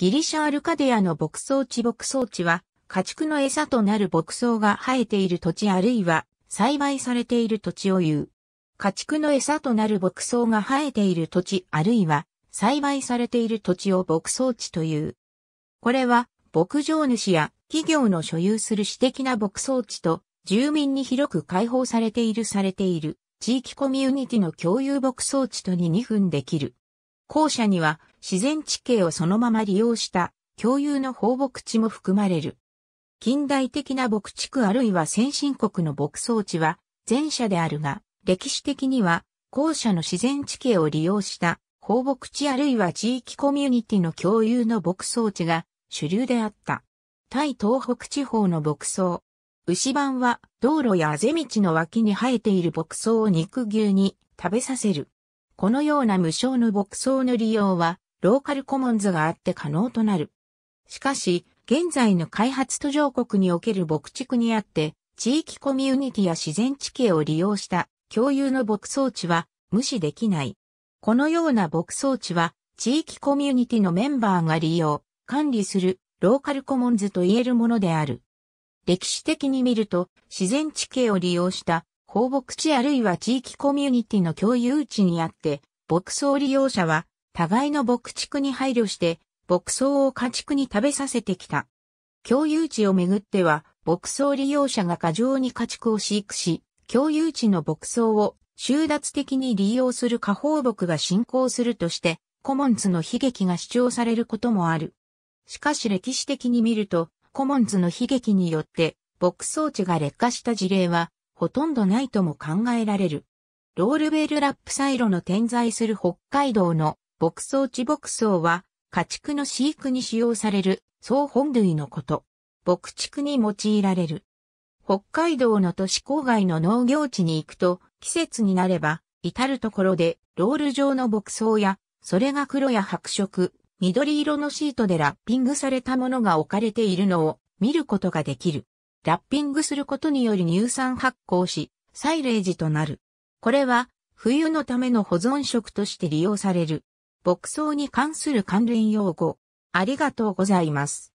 ギリシャアルカデアの牧草地牧草地は、家畜の餌となる牧草が生えている土地あるいは栽培されている土地を言う。家畜の餌となる牧草が生えている土地あるいは栽培されている土地を牧草地という。これは牧場主や企業の所有する私的な牧草地と住民に広く開放されているされている地域コミュニティの共有牧草地とに2分できる。後者には自然地形をそのまま利用した共有の放牧地も含まれる。近代的な牧畜あるいは先進国の牧草地は前者であるが、歴史的には後者の自然地形を利用した放牧地あるいは地域コミュニティの共有の牧草地が主流であった。タイ東北地方の牧草。牛番は道路やあぜ道の脇に生えている牧草を肉牛に食べさせる。このような無償の牧草の利用は、ローカルコモンズがあって可能となる。しかし、現在の開発途上国における牧畜にあって、地域コミュニティや自然地形を利用した共有の牧草地は無視できない。このような牧草地は、地域コミュニティのメンバーが利用、管理するローカルコモンズと言えるものである。歴史的に見ると、自然地形を利用した放牧地あるいは地域コミュニティの共有地にあって、牧草利用者は互いの牧畜に配慮して牧草を家畜に食べさせてきた。共有地をめぐっては牧草利用者が過剰に家畜を飼育し、共有地の牧草を収奪的に利用する過放牧が進行するとして、コモンズの悲劇が主張されることもある。しかし歴史的に見ると、コモンズの悲劇によって、牧草地が劣化した事例はほとんどないとも考えられる。ロールベルラップサイロの点在する北海道の牧草地牧草は家畜の飼育に使用される草本類のこと。牧畜に用いられる。北海道の都市郊外の農業地に行くと季節になれば至るところでロール状の牧草やそれが黒や白色、緑色のシートでラッピングされたものが置かれているのを見ることができる。ラッピングすることにより乳酸発酵し、サイレージとなる。これは、冬のための保存食として利用される。牧草に関する関連用語。ありがとうございます。